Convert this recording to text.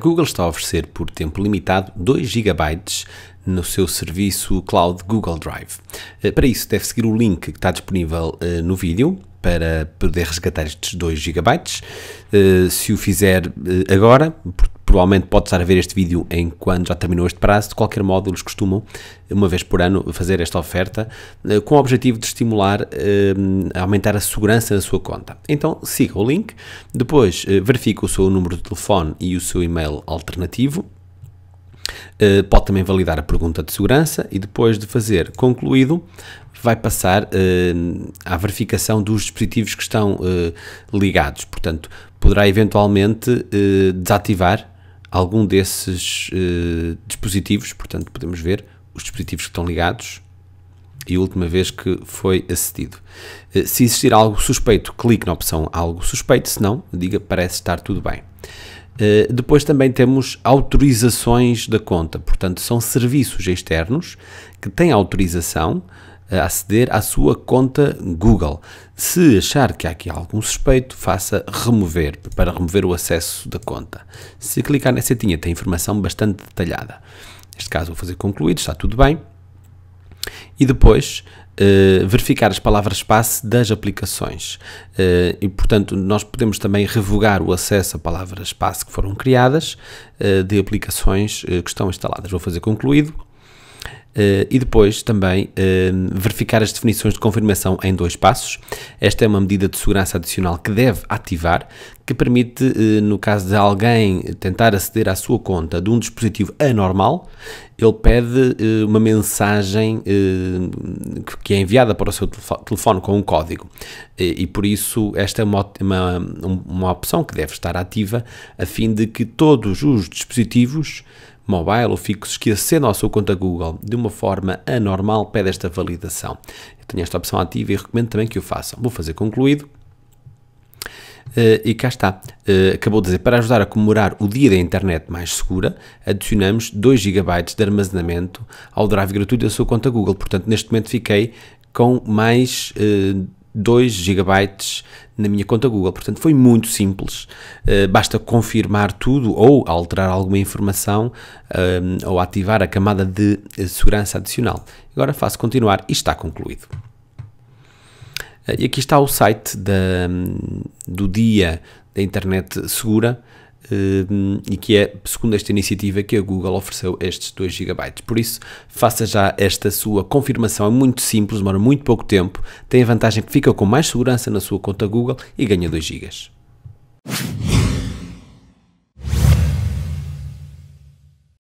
Google está a oferecer por tempo limitado 2 GB no seu serviço cloud Google Drive. Eh, para isso, deve seguir o link que está disponível eh, no vídeo para poder resgatar estes 2 GB. Eh, se o fizer agora, por provavelmente pode estar a ver este vídeo em quando já terminou este prazo. De qualquer modo, eles costumam, uma vez por ano, fazer esta oferta eh, com o objetivo de estimular, eh, a aumentar a segurança da sua conta. Então, siga o link, depois eh, verifique o seu número de telefone e o seu e-mail alternativo. Pode também validar a pergunta de segurança e depois de fazer concluído, vai passar à verificação dos dispositivos que estão ligados. Portanto, poderá eventualmente desativar algum desses eh, dispositivos, portanto podemos ver os dispositivos que estão ligados e a última vez que foi acedido. Eh, se existir algo suspeito, clique na opção algo suspeito, se não, diga parece estar tudo bem. Eh, depois também temos autorizações da conta, portanto são serviços externos que têm autorização aceder à sua conta Google. Se achar que há aqui algum suspeito, faça remover, para remover o acesso da conta. Se clicar na setinha, tem informação bastante detalhada. Neste caso, vou fazer concluído, está tudo bem. E depois, Uh, verificar as palavras-passe das aplicações. Uh, e, portanto, nós podemos também revogar o acesso a palavras-passe que foram criadas uh, de aplicações que estão instaladas. Vou fazer concluído. Uh, e depois também uh, verificar as definições de confirmação em dois passos. Esta é uma medida de segurança adicional que deve ativar, que permite, uh, no caso de alguém tentar aceder à sua conta de um dispositivo anormal, ele pede uma mensagem que é enviada para o seu telefone com um código. E, e por isso, esta é uma, uma, uma opção que deve estar ativa, a fim de que todos os dispositivos mobile ou fixo esquecendo a à sua conta Google de uma forma anormal pede esta validação. Eu tenho esta opção ativa e recomendo também que o façam. Vou fazer concluído. Uh, e cá está. Uh, acabou de dizer, para ajudar a comemorar o dia da internet mais segura, adicionamos 2 GB de armazenamento ao drive gratuito da sua conta Google. Portanto, neste momento fiquei com mais uh, 2 GB na minha conta Google. Portanto, foi muito simples. Uh, basta confirmar tudo ou alterar alguma informação eh, ou ativar a camada de segurança adicional. Agora faço continuar e está concluído. Uh, e aqui está o site da, do Dia da Internet Segura. Ehm, e que é, segundo esta iniciativa, que a Google ofereceu estes 2 GB. Por isso, faça já esta sua confirmação, é muito simples, demora muito pouco tempo, tem a vantagem que fica com mais segurança na sua conta Google e ganha 2 GB.